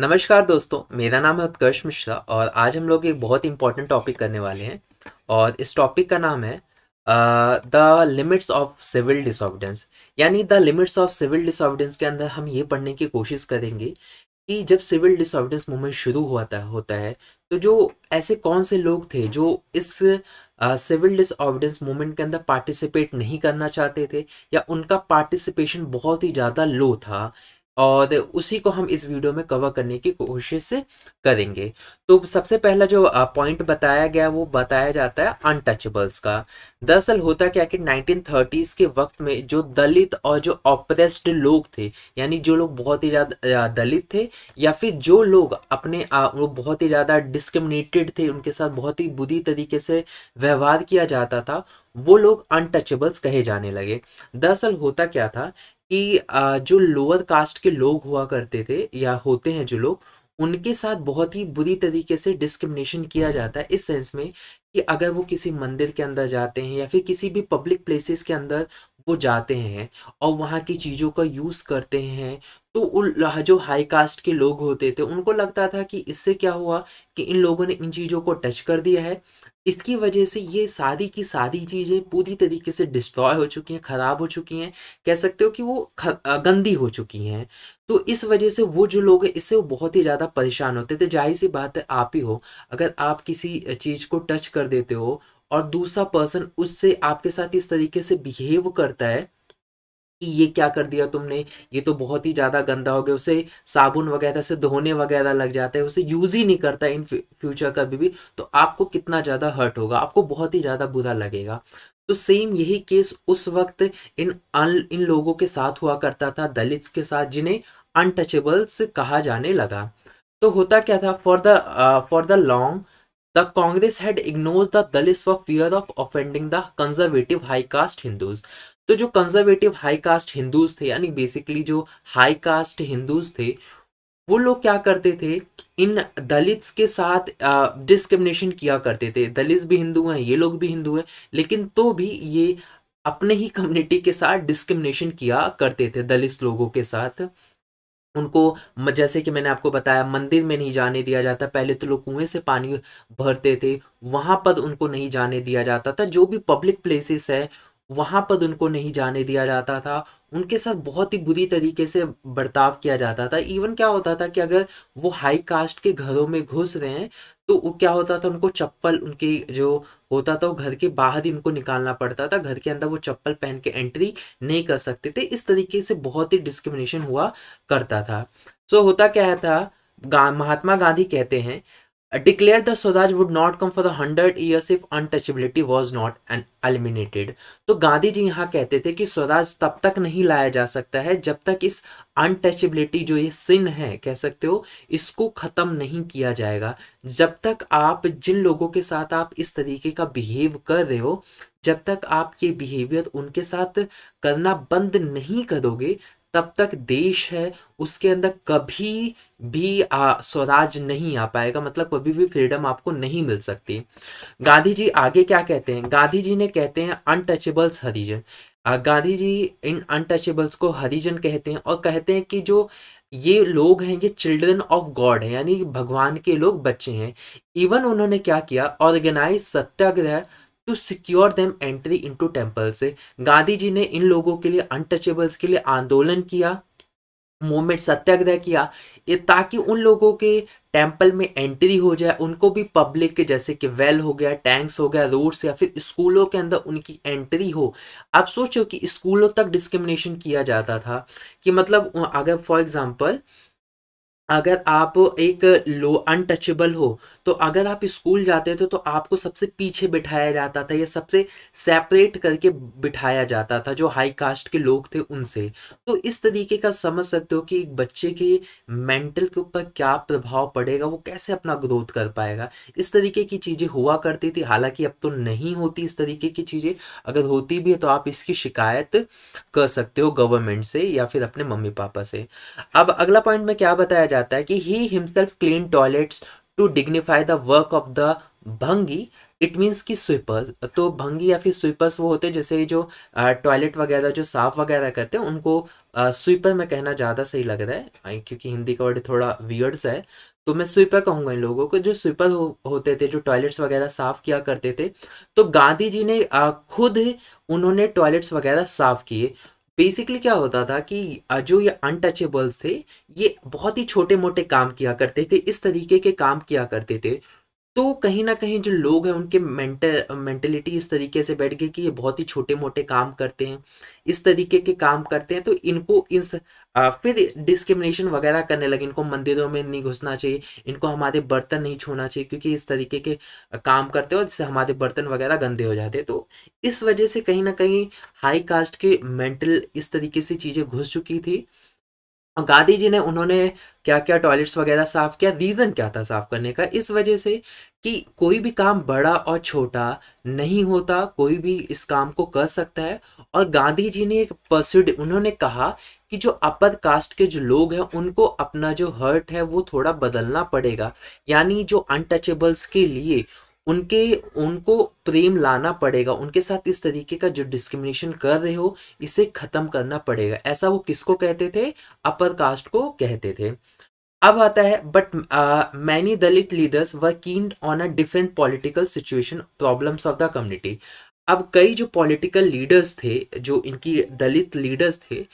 नमस्कार दोस्तों मेरा नाम है उत्कर्ष मिश्रा और आज हम लोग एक बहुत इंपॉर्टेंट टॉपिक करने वाले हैं और इस टॉपिक का नाम है the limits of civil disobedience यानी the limits of civil disobedience के अंदर हम ये पढ़ने की कोशिश करेंगे कि जब सिविल डिसऑर्डेंस मूवमेंट शुरू था होता है तो जो ऐसे कौन से लोग थे जो इस सिविल डिसऑर्डेंस मूवमेंट के अंदर पार्टिसिपेट नहीं करना चाहते थे या उनका पार्टिसिपेशन बहुत ही ज़्यादा लो था और उसी को हम इस वीडियो में कवर करने की कोशिश करेंगे तो सबसे पहला जो पॉइंट बताया गया वो बताया जाता है अनटचेबल्स का दरअसल होता क्या कि 1930s के वक्त में जो दलित और जो ऑपरेस्ड लोग थे यानी जो लोग बहुत ही ज़्यादा दलित थे या फिर जो लोग अपने वो बहुत ही ज़्यादा डिस्क्रिमिनेटेड थे उनके साथ बहुत ही बुरी तरीके से व्यवहार किया जाता था वो लोग अनटचेबल्स कहे जाने लगे दरअसल होता क्या था कि जो लोअर कास्ट के लोग हुआ करते थे या होते हैं जो लोग उनके साथ बहुत ही बुरी तरीके से डिस्क्रिमिनेशन किया जाता है इस सेंस में कि अगर वो किसी मंदिर के अंदर जाते हैं या फिर किसी भी पब्लिक प्लेसेस के अंदर वो जाते हैं और वहाँ की चीज़ों का यूज़ करते हैं तो उन जो हाई कास्ट के लोग होते थे उनको लगता था कि इससे क्या हुआ कि इन लोगों ने इन चीज़ों को टच कर दिया है इसकी वजह से ये सारी की सारी चीज़ें पूरी तरीके से डिस्ट्रॉय हो चुकी हैं ख़राब हो चुकी हैं कह सकते हो कि वो गंदी हो चुकी हैं तो इस वजह से वो जो लोग हैं इससे वो बहुत ही ज़्यादा परेशान होते थे तो जाहिर सी बात है आप ही हो अगर आप किसी चीज़ को टच कर देते हो और दूसरा पर्सन उससे आपके साथ इस तरीके से बिहेव करता है कि ये क्या कर दिया तुमने ये तो बहुत ही ज़्यादा गंदा हो गया उसे साबुन वगैरह से धोने वगैरह लग जाता है उसे यूज़ ही नहीं करता इन फ्यूचर कभी भी तो आपको कितना ज़्यादा हर्ट होगा आपको बहुत ही ज़्यादा बुरा लगेगा तो सेम यही केस उस वक्त इन अन इन लोगों के साथ हुआ करता था दलित्स के साथ जिन्हें अनटचेबल्स कहा जाने लगा तो होता क्या था for the for the long the Congress had ignore the Dalits for fear of offending the conservative high caste Hindus तो जो कंजर्वेटिव हाई कास्ट हिंदूज थे यानी बेसिकली जो हाई कास्ट हिंदूज थे वो लोग क्या करते थे इन दलित्स के साथ डिस्क्रिमिनेशन किया करते थे दलित भी हिंदू हैं ये लोग भी हिंदू हैं लेकिन तो भी ये अपने ही कम्युनिटी के साथ डिस्क्रिमिनेशन किया करते थे दलित लोगों के साथ उनको जैसे कि मैंने आपको बताया मंदिर में नहीं जाने दिया जाता पहले तो लोग कुएं से पानी भरते थे वहां पर उनको नहीं जाने दिया जाता था जो भी पब्लिक प्लेसेस है वहाँ पर उनको नहीं जाने दिया जाता था उनके साथ बहुत ही बुरी तरीके से बर्ताव किया जाता था इवन क्या होता था कि अगर वो हाई कास्ट के घरों में घुस रहे हैं तो वो क्या होता था उनको चप्पल उनके जो होता था वो घर के बाहर ही उनको निकालना पड़ता था घर के अंदर वो चप्पल पहन के एंट्री नहीं कर सकते थे इस तरीके से बहुत ही डिस्क्रिमिनेशन हुआ करता था सो होता क्या था गा, महात्मा गांधी कहते हैं declare the swaraj would not come for the hundred years if untouchability was not an तो गांधी जी यहाँ कहते थे कि स्वराज तब तक नहीं लाया जा सकता है जब तक इस अनटचेबिलिटी जो ये सिन है कह सकते हो इसको ख़त्म नहीं किया जाएगा जब तक आप जिन लोगों के साथ आप इस तरीके का बिहेव कर रहे हो जब तक आप ये बिहेवियर उनके साथ करना बंद नहीं करोगे तब तक देश है उसके अंदर कभी भी स्वराज नहीं आ पाएगा मतलब कभी भी फ्रीडम आपको नहीं मिल सकती गांधी जी आगे क्या कहते हैं गांधी जी ने कहते हैं अनटचेबल्स हरिजन गांधी जी इन अनटचेबल्स को हरिजन कहते हैं और कहते हैं कि जो ये लोग हैं ये चिल्ड्रन ऑफ गॉड है यानी भगवान के लोग बच्चे हैं इवन उन्होंने क्या किया organise satyagraha to secure them entry into temple से गांधी जी ने इन लोगों के लिए अनटचेबल्स के लिए आंदोलन किया मूवमेंट सत्याग्रह किया ये ताकि उन लोगों के टेम्पल में एंट्री हो जाए उनको भी पब्लिक के जैसे कि वेल हो गया टैंक्स हो गया रोड्स या फिर स्कूलों के अंदर उनकी एंट्री हो आप सोचो कि स्कूलों तक डिस्क्रिमिनेशन किया जाता था कि मतलब अगर फॉर एग्जांपल अगर आप एक लो अनटचेबल हो तो अगर आप स्कूल जाते थे तो आपको सबसे पीछे बिठाया जाता था या सबसे सेपरेट करके बिठाया जाता था जो हाई कास्ट के लोग थे उनसे तो इस तरीके का समझ सकते हो कि एक बच्चे के मेंटल के ऊपर क्या प्रभाव पड़ेगा वो कैसे अपना ग्रोथ कर पाएगा इस तरीके की चीज़ें हुआ करती थी हालांकि अब तो नहीं होती इस तरीके की चीज़ें अगर होती भी है तो आप इसकी शिकायत कर सकते हो गवर्नमेंट से या फिर अपने मम्मी पापा से अब अगला पॉइंट में क्या बताया जाता है कि he himself clean toilets to dignify the work of the bhangi it means की स्वीपर्स तो भंगी या फिर स्वीपर्स वो होते हैं जैसे जो टॉयलेट वगैरह जो साफ वगैरह करते हैं उनको स्वीपर में कहना ज़्यादा सही लग रहा है क्योंकि हिंदी का वर्ड थोड़ा वियर्ड्स है तो मैं स्वीपर कहूँगा इन लोगों को जो स्वीपर हो, होते थे जो टॉयलेट्स वगैरह साफ किया करते थे तो गांधी जी ने खुद उन्होंने टॉयलेट्स वगैरह साफ किए बेसिकली क्या होता था कि जो ये अनटचेबल्स थे ये बहुत ही छोटे मोटे काम किया करते थे इस तरीके के काम किया करते थे तो कहीं ना कहीं जो लोग हैं उनके मेंटल मेंटेलिटी इस तरीके से बैठ गई कि ये बहुत ही छोटे मोटे काम करते हैं इस तरीके के काम करते हैं तो इनको इन फिर डिस्क्रिमिनेशन वगैरह करने लगे इनको मंदिरों में नहीं घुसना चाहिए इनको हमारे बर्तन नहीं छूना चाहिए क्योंकि इस तरीके के काम करते हैं और जिससे हमारे बर्तन वगैरह गंदे हो जाते हैं तो इस वजह से कहीं ना कहीं हाई कास्ट के मेंटल इस तरीके से चीज़ें घुस चुकी थी और गांधी जी ने उन्होंने क्या क्या टॉयलेट्स वगैरह साफ किया रीज़न क्या था साफ करने का इस वजह से कि कोई भी काम बड़ा और छोटा नहीं होता कोई भी इस काम को कर सकता है और गांधी जी ने एक पर्सिड उन्होंने कहा कि जो अपर कास्ट के जो लोग हैं उनको अपना जो हर्ट है वो थोड़ा बदलना पड़ेगा यानी जो अनटचेबल्स के लिए उनके उनको प्रेम लाना पड़ेगा उनके साथ इस तरीके का जो डिस्क्रिमिनेशन कर रहे हो इसे ख़त्म करना पड़ेगा ऐसा वो किसको कहते थे अपर कास्ट को कहते थे अब आता है but many Dalit leaders were keen on a different political situation problems of the community अब कई जो पॉलिटिकल लीडर्स थे जो इनकी दलित लीडर्स थे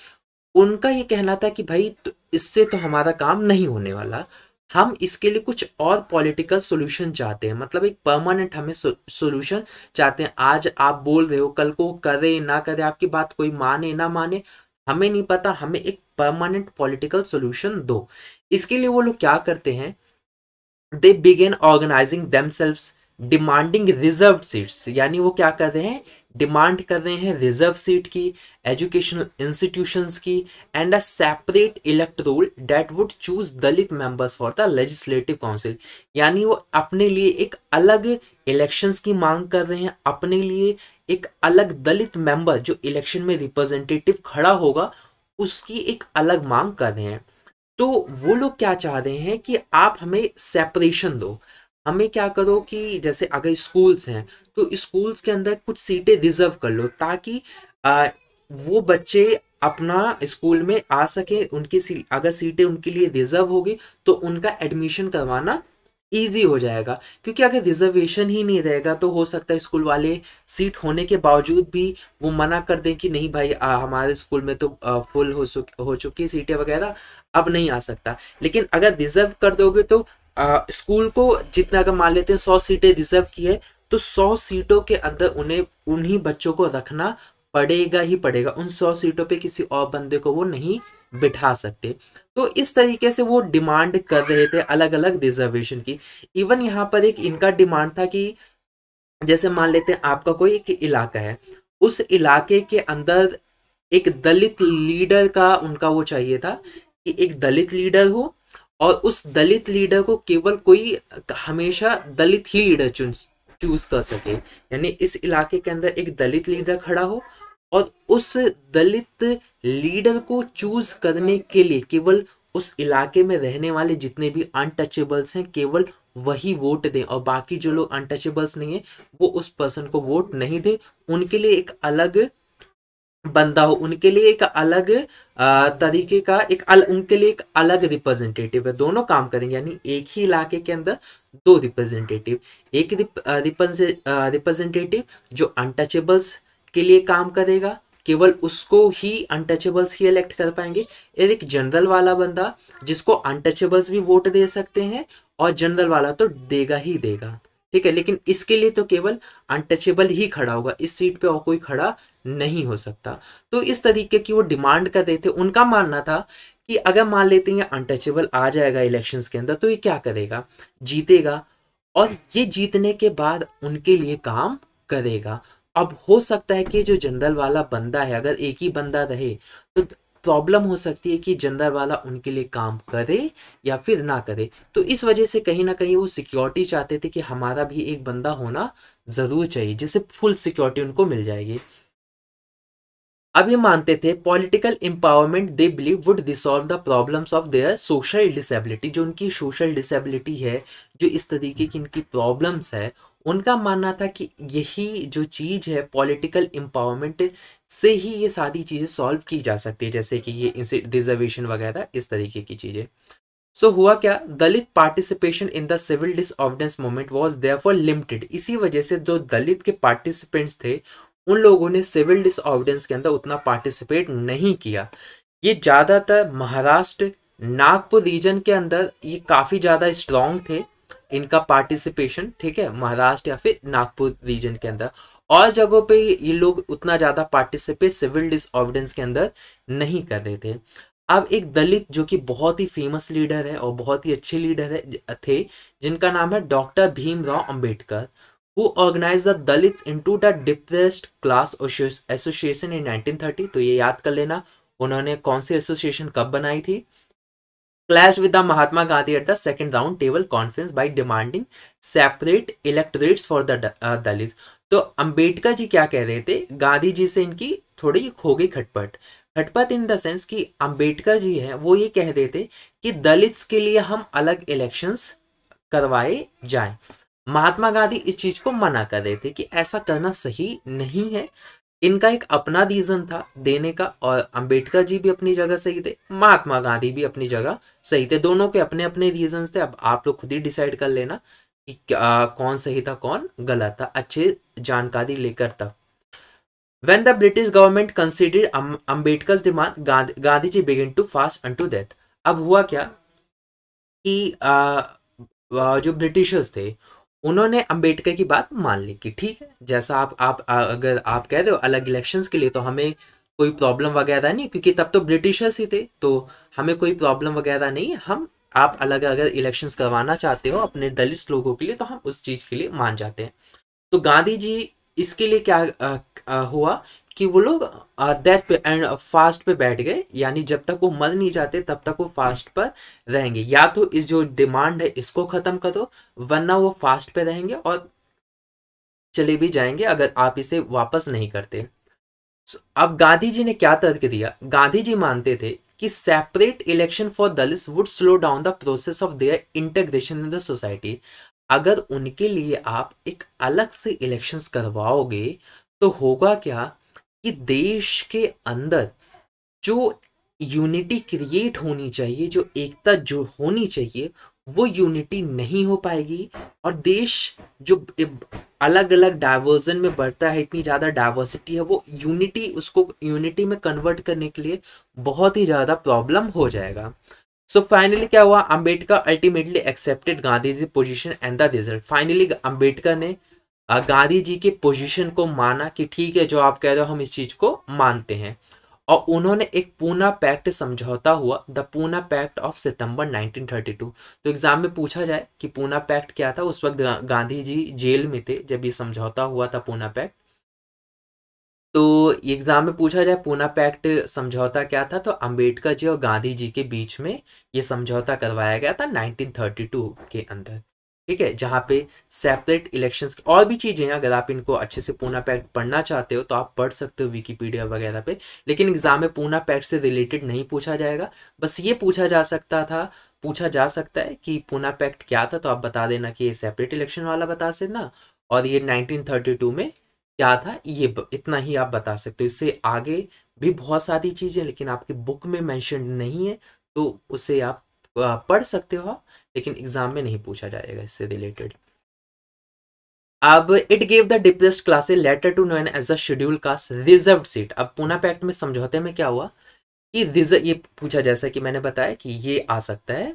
उनका ये कहना था कि भाई तो इससे तो हमारा काम नहीं होने वाला हम इसके लिए कुछ और पॉलिटिकल सॉल्यूशन चाहते हैं मतलब एक परमानेंट हमें सॉल्यूशन चाहते हैं आज आप बोल रहे हो कल को करे ना करे आपकी बात कोई माने ना माने हमें नहीं पता हमें एक परमानेंट पॉलिटिकल सॉल्यूशन दो इसके लिए वो लोग क्या करते हैं they began organising them demanding reserve seats यानी वो क्या कर रहे हैं डिमांड कर रहे हैं रिजर्व सीट की एजुकेशनल इंस्टीट्यूशंस की and a separate electorate that would choose Dalit members for the legislative council यानी वो अपने लिए एक अलग इलेक्शंस की मांग कर रहे हैं अपने लिए एक अलग दलित मेंबर जो इलेक्शन में रिप्रेजेंटेटिव खड़ा होगा उसकी एक अलग मांग कर रहे हैं तो वो लोग क्या चाह रहे हैं कि आप हमें सेपरेशन दो हमें क्या करो कि जैसे अगर स्कूल्स हैं तो स्कूल्स के अंदर कुछ सीटें रिजर्व कर लो ताकि आ, वो बच्चे अपना स्कूल में आ सके उनकी सी, अगर सीटें उनके लिए रिजर्व होगी तो उनका एडमिशन करवाना ईजी हो जाएगा क्योंकि अगर रिजर्वेशन ही नहीं रहेगा तो हो सकता है स्कूल वाले सीट होने के बावजूद भी वो मना कर दें कि नहीं भाई आ, हमारे स्कूल में तो आ, फुल हो चुकी हो चुकी सीटें वगैरह अब नहीं आ सकता लेकिन अगर रिजर्व कर दोगे तो स्कूल को जितना अगर मान लेते हैं सौ सीटें रिजर्व की है तो सौ सीटों के अंदर उन्हें उन्हीं बच्चों को रखना पड़ेगा ही पड़ेगा उन सौ सीटों पे किसी और बंदे को वो नहीं बिठा सकते तो इस तरीके से वो डिमांड कर रहे थे अलग अलग रिजर्वेशन की इवन यहाँ पर एक इनका डिमांड था कि जैसे मान लेते हैं आपका कोई एक इलाका है उस इलाके के अंदर एक दलित लीडर का उनका वो चाहिए था कि एक दलित लीडर हो और उस दलित लीडर को केवल कोई हमेशा दलित ही लीडर चुन चूज कर सके यानी इस इलाके के अंदर एक दलित लीडर खड़ा हो और उस दलित लीडर को चूज करने के लिए केवल उस इलाके में रहने वाले जितने भी अनटचेबल्स हैं केवल वही वोट दें और बाकी जो लोग अनटचेबल्स नहीं है वो उस पर्सन को वोट नहीं दें उनके लिए एक अलग बंदा हो उनके लिए एक अलग तरीके का एक अल, उनके लिए एक अलग रिप्रेजेंटेटिव है दोनों काम करेंगे यानी एक ही इलाके के अंदर दो रिप्रेजेंटेटिव एक रिप्रेजेंटेटिव जो अनटचेबल्स के लिए काम करेगा केवल उसको ही अनटचेबल्स ही इलेक्ट कर पाएंगे एक जनरल वाला बंदा जिसको अनटचेबल्स भी वोट दे सकते हैं और जनरल वाला तो देगा ही देगा ठीक है लेकिन इसके लिए तो केवल अनटचेबल ही खड़ा होगा इस सीट पे और कोई खड़ा नहीं हो सकता तो इस तरीके की वो डिमांड कर रहे थे उनका मानना था कि अगर मान लेते हैं अनटचेबल आ जाएगा इलेक्शन के अंदर तो ये क्या करेगा जीतेगा और ये जीतने के बाद उनके लिए काम करेगा अब हो सकता है कि जो जनरल वाला बंदा है अगर एक ही बंदा रहे तो प्रॉब्लम हो सकती है कि जेंडर वाला उनके लिए काम करे या फिर ना करे तो इस वजह से कहीं ना कहीं वो सिक्योरिटी चाहते थे कि हमारा भी एक बंदा होना ज़रूर चाहिए जिससे फुल सिक्योरिटी उनको मिल जाएगी अब ये मानते थे political empowerment they believe would resolve the problems of their social disability जो उनकी सोशल डिसेबिलिटी है जो इस तरीके की इनकी प्रॉब्लम्स है उनका मानना था कि यही जो चीज़ है पॉलिटिकल एम्पावरमेंट से ही ये सारी चीज़ें सॉल्व की जा सकती है जैसे कि ये रिजर्वेशन वगैरह इस तरीके की चीज़ें सो so, हुआ क्या Dalit participation in the civil disobedience movement was for limited इसी वजह से जो दलित के पार्टिसिपेंट्स थे उन लोगों ने सिविल डिसऑर्डेंस के अंदर उतना पार्टिसिपेट नहीं किया ये ज़्यादातर महाराष्ट्र नागपुर रीजन के अंदर ये काफ़ी ज़्यादा स्ट्रॉन्ग थे इनका पार्टिसिपेशन ठीक है महाराष्ट्र या फिर नागपुर रीजन के अंदर और जगहों पे ये लोग उतना ज़्यादा पार्टिसिपेट सिविल डिसऑर्डिनेंस के अंदर नहीं कर रहे थे अब एक दलित जो कि बहुत ही फेमस लीडर है और बहुत ही अच्छे लीडर है थे जिनका नाम है doctor Bhimrao Ambedkar who Dalit into the depressed depressed association in nineteen 1930 तो ये याद कर लेना उन्होंने कौन सी एसोसिएशन कब बनाई थी clash with the Mahatma Gandhi at the second round table conference by demanding separate electorates for the Dalit तो अंबेडकर जी क्या कह रहे थे गांधी जी से इनकी थोड़ी खो गई खटपट खटपट इन द सेंस कि अंबेडकर जी हैं वो ये कह देते कि दलित्स के लिए हम अलग इलेक्शंस करवाए जाएं महात्मा गांधी इस चीज को मना कर रहे थे कि ऐसा करना सही नहीं है इनका एक अपना रीजन था देने का और अंबेडकर जी भी अपनी जगह सही थे महात्मा गांधी भी अपनी जगह सही थे दोनों के अपने अपने रीजन थे अब आप लोग खुद ही डिसाइड कर लेना कि आ, कौन सही था कौन गलत था अच्छे जानकारी लेकर था when the British government consider Ambedkar demand Gandhi ji begin to fast to to death अब हुआ क्या कि आ, जो ब्रिटिशर्स थे उन्होंने अम्बेडकर की बात मान ली कि ठीक है जैसा आप आप अगर आप कह दो अलग इलेक्शंस के लिए तो हमें कोई प्रॉब्लम वगैरह नहीं क्योंकि तब तो ब्रिटिशर्स ही थे तो हमें कोई प्रॉब्लम वगैरह नहीं हम आप अलग अगर इलेक्शन करवाना चाहते हो अपने दलित लोगों के लिए तो हम उस चीज़ के लिए मान जाते हैं तो गांधी जी इसके लिए क्या आ, आ, हुआ कि वो लोग डेथ पे एंड फास्ट पे बैठ गए यानी जब तक वो मर नहीं जाते तब तक वो फास्ट पर रहेंगे या तो इस जो डिमांड है इसको ख़त्म करो वरना वो फास्ट पे रहेंगे और चले भी जाएंगे अगर आप इसे वापस नहीं करते अब गांधी जी ने क्या तर्क दिया गांधी जी मानते थे कि separate election for Dalit would slow down the process of their integration in the society अगर उनके लिए आप एक अलग से इलेक्शन करवाओगे तो होगा क्या कि देश के अंदर जो यूनिटी क्रिएट होनी चाहिए जो एकता जो होनी चाहिए वो यूनिटी नहीं हो पाएगी और देश जो अलग अलग डाइवर्जन में बढ़ता है इतनी ज़्यादा डाइवर्सिटी है वो यूनिटी उसको यूनिटी में कन्वर्ट करने के लिए बहुत ही ज़्यादा प्रॉब्लम हो जाएगा सो so फाइनली क्या हुआ Ambedkar ultimately accepted Gandhi ji position and the result finally Ambedkar ने गांधी जी के पोजिशन को माना कि ठीक है जो आप कह रहे हो हम इस चीज़ को मानते हैं और उन्होंने एक पूना पैक्ट समझौता हुआ the Poona pact of September 1932 तो एग्जाम में पूछा जाए कि पूना पैक्ट क्या था उस वक्त गांधी जी जेल में थे जब ये समझौता हुआ था पूना पैक्ट तो एग्जाम में पूछा जाए पूना पैक्ट समझौता क्या था तो अंबेडकर जी और गांधी जी के बीच में ये समझौता करवाया गया था 1932 के अंदर ठीक है जहाँ पे सेपरेट इलेक्शन और भी चीज़ें हैं अगर आप इनको अच्छे से पूना पैक्ट पढ़ना चाहते हो तो आप पढ़ सकते हो विकीपीडिया वगैरह पे लेकिन एग्जाम में पूना पैक्ट से रिलेटेड नहीं पूछा जाएगा बस ये पूछा जा सकता था पूछा जा सकता है कि पूना पैक्ट क्या था तो आप बता देना कि ये सेपरेट इलेक्शन वाला बता ना और ये 1932 में क्या था ये इतना ही आप बता सकते हो इससे आगे भी बहुत सारी चीज़ें लेकिन आपकी बुक में मैंशन नहीं है तो उसे आप पढ़ सकते हो आप लेकिन एग्जाम में नहीं पूछा जाएगा इससे रिलेटेड अब it gave the depressed classes later to known as a schedule caste reserve seat अब पूना पैक्ट में समझौते में क्या हुआ कि रिजर्व ये पूछा जैसा कि मैंने बताया कि ये आ सकता है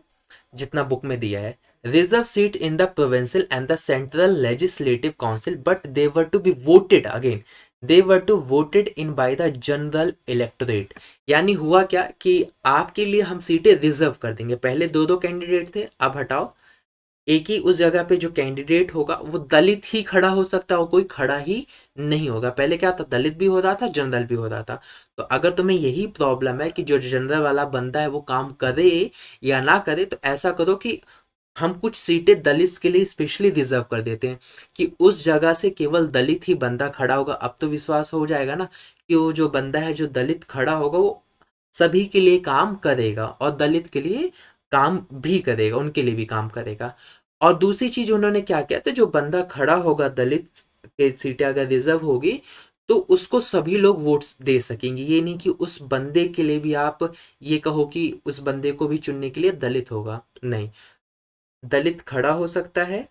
जितना बुक में दिया है reserve seat in the provincial and the central legislative council but they were to be voted again they were to voted in by the general electorate यानी हुआ क्या कि आपके लिए हम सीटें रिजर्व कर देंगे पहले दो दो कैंडिडेट थे अब हटाओ एक ही उस जगह पे जो कैंडिडेट होगा वो दलित ही खड़ा हो सकता हो कोई खड़ा ही नहीं होगा पहले क्या था दलित भी हो रहा था जनरल भी हो रहा था तो अगर तुम्हें यही प्रॉब्लम है कि जो जनरल वाला बंदा है वो काम करे या ना करे तो ऐसा करो कि हम कुछ सीटें दलित के लिए स्पेशली रिजर्व कर देते हैं कि उस जगह से केवल दलित ही बंदा खड़ा होगा अब तो विश्वास हो जाएगा ना कि वो जो बंदा है जो दलित खड़ा होगा वो सभी के लिए काम करेगा और दलित के लिए काम भी करेगा उनके लिए भी काम करेगा और दूसरी चीज उन्होंने क्या किया तो जो बंदा खड़ा होगा दलित के सीटें अगर रिजर्व होगी तो उसको सभी लोग वोट्स दे सकेंगे ये नहीं कि उस बंदे के लिए भी आप ये कहो कि उस बंदे को भी चुनने के लिए दलित होगा नहीं दलित खड़ा हो सकता है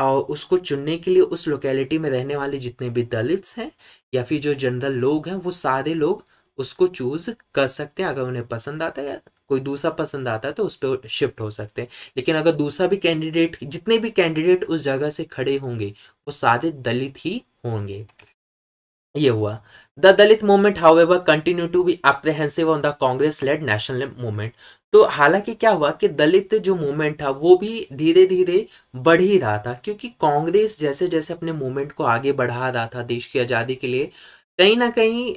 और उसको चुनने के लिए उस लोकेलिटी में रहने वाले जितने भी दलित्स हैं या फिर जो जनरल लोग हैं वो सारे लोग उसको चूज कर सकते हैं अगर उन्हें पसंद आता है या कोई दूसरा पसंद आता है तो उस पर शिफ्ट हो सकते हैं लेकिन अगर दूसरा भी कैंडिडेट जितने भी कैंडिडेट उस जगह से खड़े होंगे वो सारे दलित ही होंगे ये हुआ the Dalit movement however continue to be apprehensive on the Congress led national movement तो हालांकि क्या हुआ कि दलित जो मूवमेंट था वो भी धीरे धीरे बढ़ ही रहा था क्योंकि कांग्रेस जैसे जैसे अपने मूवमेंट को आगे बढ़ा रहा था देश की आज़ादी के लिए कहीं ना कहीं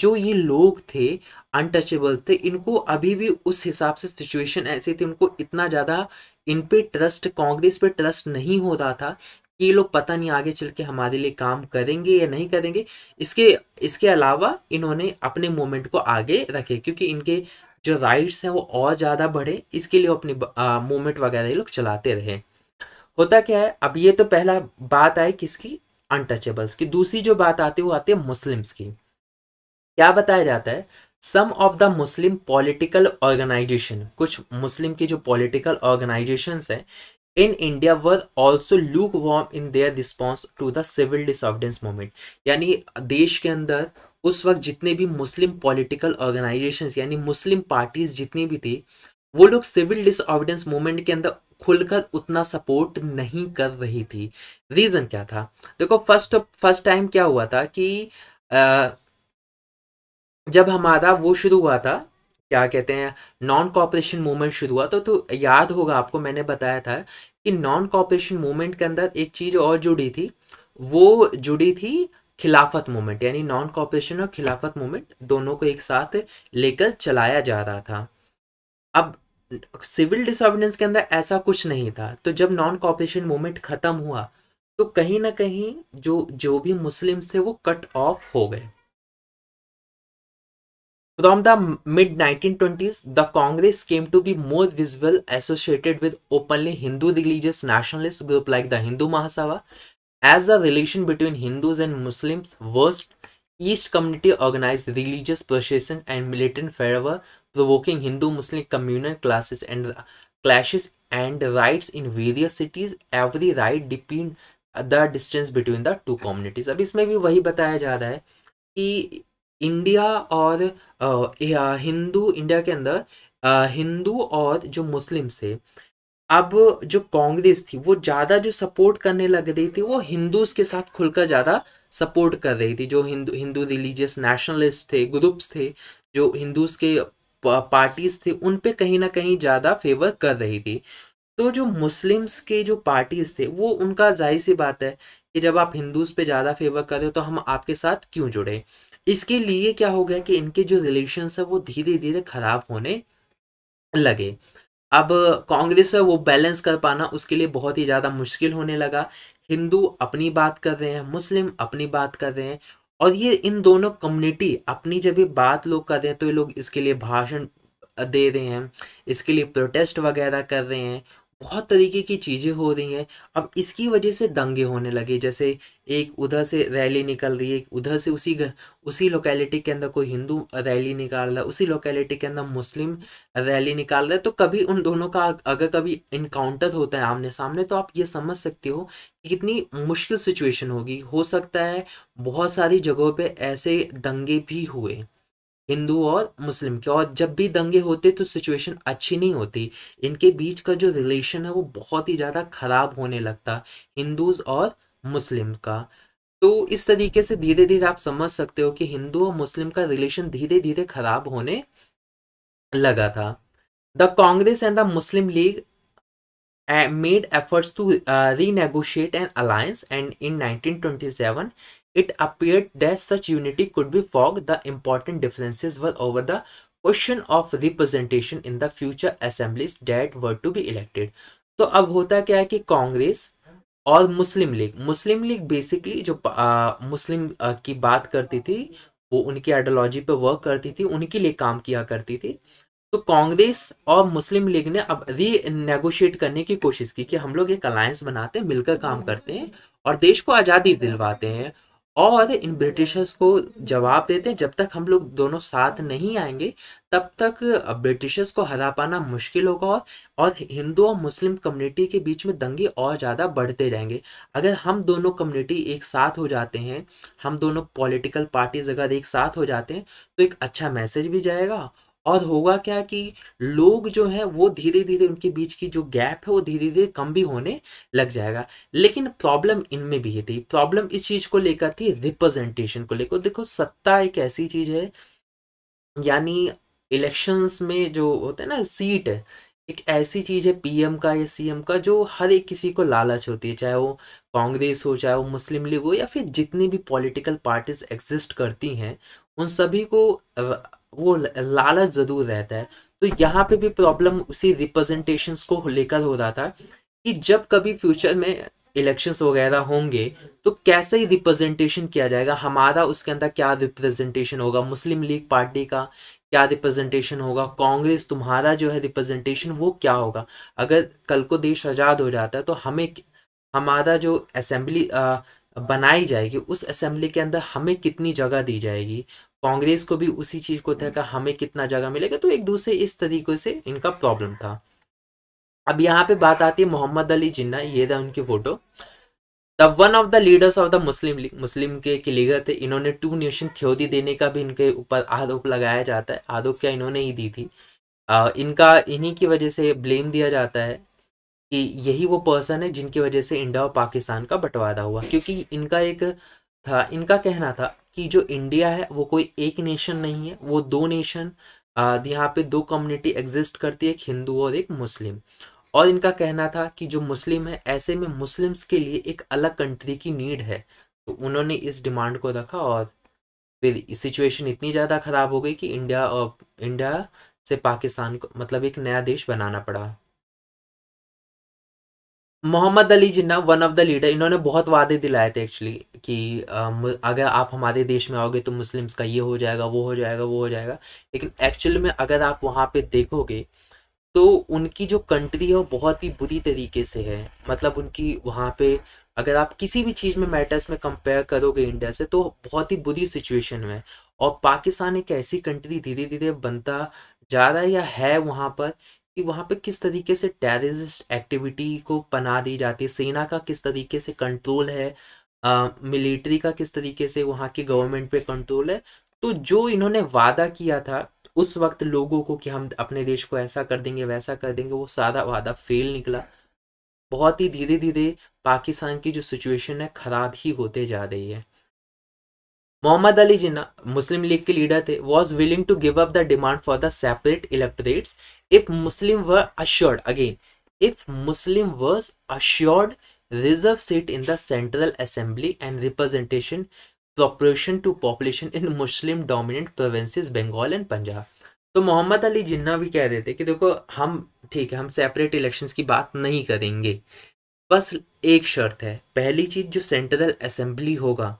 जो ये लोग थे अनटचेबल थे इनको अभी भी उस हिसाब से सिचुएशन ऐसी थी उनको इतना ज़्यादा इन पे ट्रस्ट कांग्रेस पे ट्रस्ट नहीं हो रहा था कि ये लोग पता नहीं आगे चल के हमारे लिए काम करेंगे या नहीं करेंगे इसके इसके अलावा इन्होंने अपने मूवमेंट को आगे रखे क्योंकि इनके जो राइट्स हैं वो और ज़्यादा बढ़े इसके लिए अपनी मूवमेंट वगैरह ये लोग चलाते रहे होता क्या है अब ये तो पहला बात आई किसकी अनटचेबल्स की दूसरी जो बात आती है वो आती है मुस्लिम्स की क्या बताया जाता है some of the Muslim political organisation कुछ मुस्लिम की जो पॉलिटिकल ऑर्गेनाइजेशन है in India were also lukewarm in their response to the civil disobedience movement यानी देश के अंदर उस वक्त जितने भी मुस्लिम पॉलिटिकल ऑर्गेनाइजेशन यानी मुस्लिम पार्टीज जितनी भी थी वो लोग सिविल डिसऑर्डिनेंस मूवमेंट के अंदर खुलकर उतना सपोर्ट नहीं कर रही थी रीज़न क्या था देखो फर्स्ट फर्स्ट टाइम क्या हुआ था कि आ, जब हमारा वो शुरू हुआ था क्या कहते हैं नॉन कॉपरेशन मूवमेंट शुरू हुआ तो, तो याद होगा आपको मैंने बताया था कि नॉन कॉपरेशन मूवमेंट के अंदर एक चीज़ और जुड़ी थी वो जुड़ी थी खिलाफत मूवमेंट यानी नॉन कॉपरेशन और खिलाफत मूवमेंट दोनों को एक साथ लेकर चलाया जा रहा था अब सिविल डिसऑर्डिनेंस के अंदर ऐसा कुछ नहीं था तो जब नॉन कॉपरेशन मूवमेंट खत्म हुआ तो कहीं ना कहीं जो जो भी मुस्लिम्स थे वो कट ऑफ हो गए from the mid nineteen twenties the Congress came to be more visible associated with openly Hindu religious nationalist group like the Hindu Mahasabha As the relation between Hindus and Muslims worsened, each community organized religious processions and militant fervor, provoking Hindu-Muslim communal classes and clashes and riots in various cities. Every riot depend the distance between the two communities. अब इसमें भी वही बताया जा रहा है कि India और हिंदू इंडिया के अंदर हिंदू और जो मुस्लिम थे अब जो कांग्रेस थी वो ज़्यादा जो सपोर्ट करने लग रही थी वो हिंदूज के साथ खुलकर ज़्यादा सपोर्ट कर रही थी जो हिंदू हिंदू रिलीजियस नेशनलिस्ट थे ग्रुप्स थे जो हिंदूज के पार्टीज थे उन पे कहीं ना कहीं ज़्यादा फेवर कर रही थी तो जो मुस्लिम्स के जो पार्टीज थे वो उनका जाहिर सी बात है कि जब आप हिंदूज पे ज़्यादा फेवर कर रहे हो तो हम आपके साथ क्यों जुड़े इसके लिए क्या हो गया कि इनके जो रिलेशन है वो धीरे धीरे खराब होने लगे अब कांग्रेस है वो बैलेंस कर पाना उसके लिए बहुत ही ज़्यादा मुश्किल होने लगा हिंदू अपनी बात कर रहे हैं मुस्लिम अपनी बात कर रहे हैं और ये इन दोनों कम्युनिटी अपनी जब ये बात लोग कर रहे हैं तो ये लोग इसके लिए भाषण दे रहे हैं इसके लिए प्रोटेस्ट वगैरह कर रहे हैं बहुत तरीके की चीज़ें हो रही हैं अब इसकी वजह से दंगे होने लगे जैसे एक उधर से रैली निकल रही है एक उधर से उसी उसी लोकेलिटी के अंदर कोई हिंदू रैली निकाल रहा है उसी लोकेलिटी के अंदर मुस्लिम रैली निकाल रहा है तो कभी उन दोनों का अगर कभी इनकाउंटर होता है आमने सामने तो आप ये समझ सकते हो कि कितनी मुश्किल सिचुएशन होगी हो सकता है बहुत सारी जगहों पर ऐसे दंगे भी हुए हिंदू और मुस्लिम के और जब भी दंगे होते तो सिचुएशन अच्छी नहीं होती इनके बीच का जो रिलेशन है वो बहुत ही ज़्यादा ख़राब होने लगता हिंदूज और मुस्लिम का तो इस तरीके से धीरे धीरे आप समझ सकते हो कि हिंदू और मुस्लिम का रिलेशन धीरे धीरे खराब होने लगा था the Congress and the Muslim League made efforts to uh, renegotiate an alliance and in 1927 It appeared that such unity could be fogged, the important differences were over the question of representation in the future assemblies that were to be elected तो अब होता क्या है कि कांग्रेस और Muslim League Muslim League basically जो आ, मुस्लिम आ, की बात करती थी वो उनकी आइडियोलॉजी पे वर्क करती थी उनके लिए काम किया करती थी तो कांग्रेस और मुस्लिम लीग ने अब रीनेगोशिएट करने की कोशिश की कि हम लोग एक अलायंस बनाते हैं मिलकर काम करते हैं और देश को आज़ादी दिलवाते हैं और इन ब्रिटिशर्स को जवाब देते हैं जब तक हम लोग दोनों साथ नहीं आएंगे तब तक ब्रिटिशर्स को हरा पाना मुश्किल होगा और और हिंदू और मुस्लिम कम्युनिटी के बीच में दंगे और ज़्यादा बढ़ते जाएंगे अगर हम दोनों कम्युनिटी एक साथ हो जाते हैं हम दोनों पॉलिटिकल पार्टीज अगर एक साथ हो जाते हैं तो एक अच्छा मैसेज भी जाएगा और होगा क्या कि लोग जो है वो धीरे धीरे उनके बीच की जो गैप है वो धीरे धीरे कम भी होने लग जाएगा लेकिन प्रॉब्लम इनमें भी ये थी प्रॉब्लम इस चीज़ को लेकर थी रिप्रेजेंटेशन को लेकर देखो सत्ता एक ऐसी चीज़ है यानी इलेक्शंस में जो होता है ना सीट है एक ऐसी चीज़ है पीएम का या सीएम का जो हर एक किसी को लालच होती है चाहे वो कांग्रेस हो चाहे वो मुस्लिम लीग हो या फिर जितनी भी पॉलिटिकल पार्टीज एग्जिस्ट करती हैं उन सभी को वो लालच ज़रूर रहता है तो यहाँ पे भी प्रॉब्लम उसी रिप्रेजेंटेशन को लेकर हो रहा था कि जब कभी फ्यूचर में इलेक्शंस वगैरह होंगे तो कैसे ही रिप्रेजेंटेशन किया जाएगा हमारा उसके अंदर क्या रिप्रेजेंटेशन होगा मुस्लिम लीग पार्टी का क्या रिप्रेजेंटेशन होगा कांग्रेस तुम्हारा जो है रिप्रेजेंटेशन वो क्या होगा अगर कल को देश आज़ाद हो जाता है तो हमें हमारा जो असेंबली बनाई जाएगी उस असेंबली के अंदर हमें कितनी जगह दी जाएगी कांग्रेस को भी उसी चीज को तय हम्म। का हमें कितना जगह मिलेगा तो एक दूसरे इस तरीके से इनका प्रॉब्लम था अब यहाँ पे बात आती है मोहम्मद अली जिन्ना ये था उनकी photo the one of the leaders of the Muslim League Muslim के, के लीगर थे इन्होंने टू नेशन थ्योरी देने का भी इनके ऊपर आरोप लगाया जाता है आरोप क्या इन्होंने ही दी थी आ, इनका इन्हीं की वजह से ब्लेम दिया जाता है कि यही वो पर्सन है जिनकी वजह से इंडिया और पाकिस्तान का बंटवारा हुआ क्योंकि इनका एक था इनका कहना था कि जो इंडिया है वो कोई एक नेशन नहीं है वो दो नेशन यहाँ पे दो कम्युनिटी एग्जिस्ट करती है एक हिंदू और एक मुस्लिम और इनका कहना था कि जो मुस्लिम है ऐसे में मुस्लिम्स के लिए एक अलग कंट्री की नीड है तो उन्होंने इस डिमांड को रखा और फिर सिचुएशन इतनी ज़्यादा ख़राब हो गई कि इंडिया और इंडिया से पाकिस्तान को मतलब एक नया देश बनाना पड़ा Mohammad Ali Jinnah one of the leader इन्होंने बहुत वादे दिलाए थे एक्चुअली कि अगर आप हमारे देश में आओगे तो मुस्लिम्स का ये हो जाएगा वो हो जाएगा वो हो जाएगा लेकिन एक्चुअल में अगर आप वहाँ पे देखोगे तो उनकी जो कंट्री है वो बहुत ही बुरी तरीके से है मतलब उनकी वहाँ पे अगर आप किसी भी चीज़ में मैटर्स में कंपेयर करोगे इंडिया से तो बहुत ही बुरी सिचुएशन में और पाकिस्तान एक ऐसी कंट्री धीरे धीरे बनता जा रहा है या है वहाँ पर कि वहाँ पे किस तरीके से टेररिस्ट एक्टिविटी को पना दी जाती है सेना का किस तरीके से कंट्रोल है मिलिट्री का किस तरीके से वहाँ की गवर्नमेंट पे कंट्रोल है तो जो इन्होंने वादा किया था उस वक्त लोगों को कि हम अपने देश को ऐसा कर देंगे वैसा कर देंगे वो सारा वादा फेल निकला बहुत ही धीरे धीरे पाकिस्तान की जो सिचुएशन है ख़राब ही होते जा रही है मोहम्मद अली जिन्ना मुस्लिम लीग के लीडर थे was willing to give up the demand for the separate electorate if Muslim were assured again if Muslim were assured reserve seat in the central assembly and representation proportion to population in Muslim dominant provinces Bengal and Punjab तो मोहम्मद अली जिन्ना भी कह रहे थे कि देखो हम ठीक है हम सेपरेट इलेक्शन की बात नहीं करेंगे बस एक शर्त है पहली चीज़ जो सेंट्रल असेंबली होगा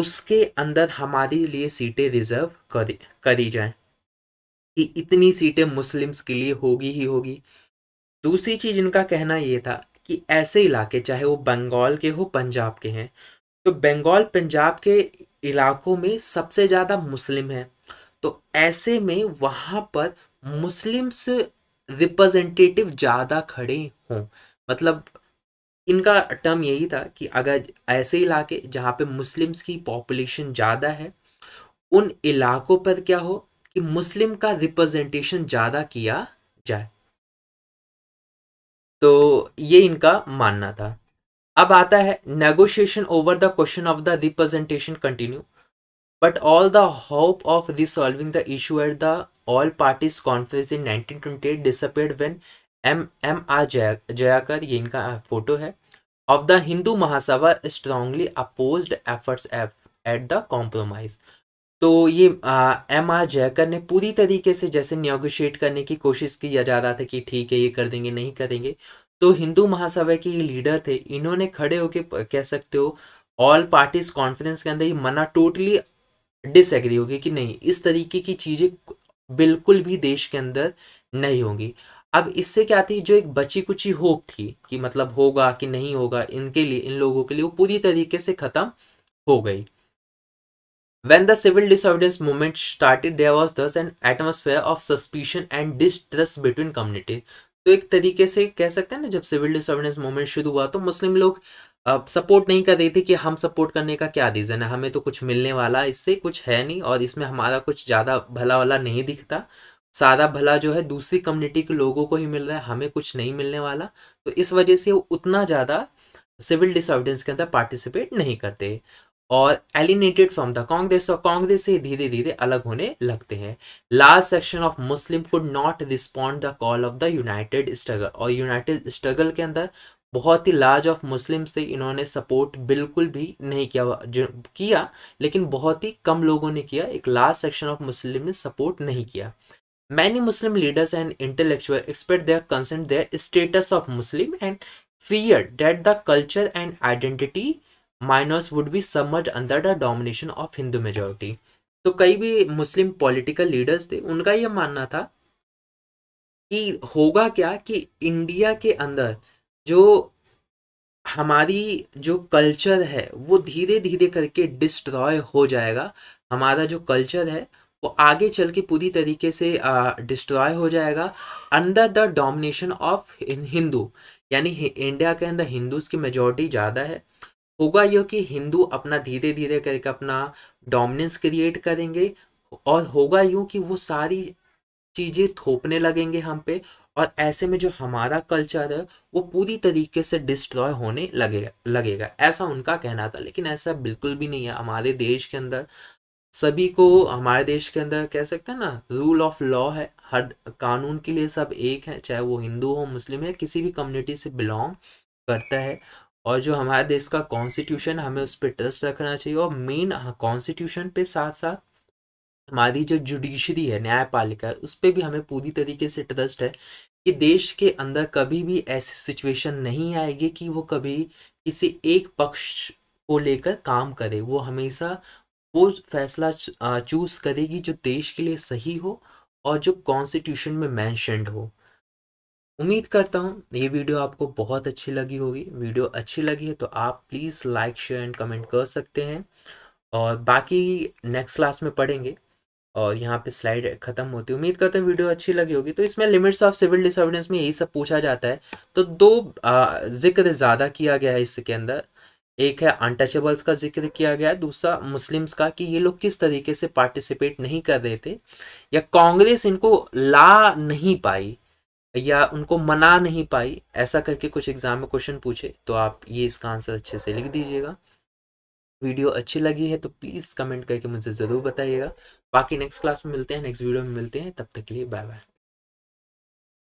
उसके अंदर हमारे लिए सीटें रिजर्व करी करी जाए कि इतनी सीटें मुस्लिम्स के लिए होगी ही होगी दूसरी चीज़ इनका कहना ये था कि ऐसे इलाके चाहे वो बंगाल के हो पंजाब के हैं तो बंगाल पंजाब के इलाकों में सबसे ज़्यादा मुस्लिम हैं तो ऐसे में वहाँ पर मुस्लिम्स रिप्रेजेंटेटिव ज़्यादा खड़े हों मतलब इनका टर्म यही था कि अगर ऐसे इलाके जहाँ पे मुस्लिम्स की पॉपुलेशन ज़्यादा है उन इलाकों पर क्या हो कि मुस्लिम का रिप्रेजेंटेशन ज़्यादा किया जाए तो ये इनका मानना था अब आता है negotiation over the question of the representation continue but all the hope of resolving the issue at the all parties conference in 1928 disappeared when M M R Jaya Jayakar ये इनका फोटो है of the Hindu Mahasabha strongly oppose efforts at the compromise तो ये M R Jayakar ने पूरी तरीके से जैसे न्योगोशिएट करने की कोशिश किया जा रहा था कि ठीक है ये कर देंगे नहीं करेंगे तो हिंदू महासभा के ये लीडर थे इन्होंने खड़े होकर कह सकते हो ऑल पार्टीज कॉन्फ्रेंस के अंदर ये मना टोटली डिसएग्री होगी कि नहीं इस तरीके की चीज़ें बिल्कुल भी देश के अंदर नहीं होंगी अब इससे क्या थी जो एक बची कुची होप थी कि मतलब होगा कि नहीं होगा इनके लिए इन लोगों के लिए वो पूरी तरीके से खत्म हो गई when the civil disobedience movement started there was this an atmosphere of suspicion and distrust between communities. तो एक तरीके से कह सकते हैं ना जब सिविल डिसऑर्डेंस मूवमेंट शुरू हुआ तो मुस्लिम लोग सपोर्ट नहीं कर रहे थे कि हम सपोर्ट करने का क्या रीज़न है हमें तो कुछ मिलने वाला इससे कुछ है नहीं और इसमें हमारा कुछ ज़्यादा भला वाला नहीं दिखता सादा भला जो है दूसरी कम्युनिटी के लोगों को ही मिल रहा है हमें कुछ नहीं मिलने वाला तो इस वजह से वो उतना ज़्यादा सिविल डिसऑर्डिनेंस के अंदर पार्टिसिपेट नहीं करते और एलिनेटेड फ्रॉम द कांग्रेस और कांग्रेस से धीरे धीरे अलग होने लगते हैं large section of Muslim could not respond the call of the united struggle और यूनाइटेड स्ट्रगल के अंदर बहुत ही लार्ज ऑफ मुस्लिम से इन्होंने सपोर्ट बिल्कुल भी नहीं किया जो किया लेकिन बहुत ही कम लोगों ने किया एक लार्ज सेक्शन ऑफ मुस्लिम ने सपोर्ट नहीं किया Many Muslim leaders and intellectuals expressed their concern their status of Muslim and feared that the culture and identity minors would be submerged under the domination of hindu majority तो कई भी मुस्लिम political leaders थे उनका यह मानना था कि होगा क्या कि इंडिया के अंदर जो हमारी जो कल्चर है वो धीरे धीरे करके डिस्ट्रॉय हो जाएगा हमारा जो कल्चर है वो आगे चल के पूरी तरीके से डिस्ट्रॉय हो जाएगा under the domination of Hindu यानी इंडिया के अंदर हिंदूज की मेजोरिटी ज़्यादा है होगा यह कि हिंदू अपना धीरे धीरे करके अपना डोमिनेंस क्रिएट करेंगे और होगा यूँ कि वो सारी चीज़ें थोपने लगेंगे हम पे और ऐसे में जो हमारा कल्चर है वो पूरी तरीके से डिस्ट्रॉय होने लगेगा लगेगा ऐसा उनका कहना था लेकिन ऐसा बिल्कुल भी नहीं है हमारे देश के अंदर सभी को हमारे देश के अंदर कह सकते हैं ना रूल ऑफ लॉ है हर कानून के लिए सब एक है चाहे वो हिंदू हो मुस्लिम है किसी भी कम्युनिटी से बिलोंग करता है और जो हमारे देश का कॉन्स्टिट्यूशन हमें उस पर ट्रस्ट रखना चाहिए और मेन कॉन्स्टिट्यूशन पे साथ साथ हमारी जो जुडिशरी है न्यायपालिका है उस पर भी हमें पूरी तरीके से ट्रस्ट है कि देश के अंदर कभी भी ऐसी सिचुएशन नहीं आएगी कि वो कभी किसी एक पक्ष को लेकर काम करे वो हमेशा वो फैसला चूज करेगी जो देश के लिए सही हो और जो कॉन्स्टिट्यूशन में मैंशनड हो उम्मीद करता हूँ ये वीडियो आपको बहुत अच्छी लगी होगी वीडियो अच्छी लगी है तो आप please like share and comment कर सकते हैं और बाकी नेक्स्ट क्लास में पढ़ेंगे और यहाँ पे स्लाइड खत्म होती है उम्मीद करते हैं वीडियो अच्छी लगी होगी तो इसमें लिमिट्स ऑफ सिविल डिसऑर्डिनेंस में यही सब पूछा जाता है तो दो जिक्र ज़्यादा किया गया है इसके अंदर एक है अनटचेबल्स का जिक्र किया गया दूसरा मुस्लिम्स का कि ये लोग किस तरीके से पार्टिसिपेट नहीं कर रहे थे या कांग्रेस इनको ला नहीं पाई या उनको मना नहीं पाई ऐसा करके कुछ एग्जाम में क्वेश्चन पूछे तो आप ये इसका आंसर अच्छे से लिख दीजिएगा वीडियो अच्छी लगी है तो प्लीज़ कमेंट करके मुझे ज़रूर बताइएगा बाकी नेक्स्ट क्लास में मिलते हैं नेक्स्ट वीडियो में मिलते हैं तब तक के लिए बाय बाय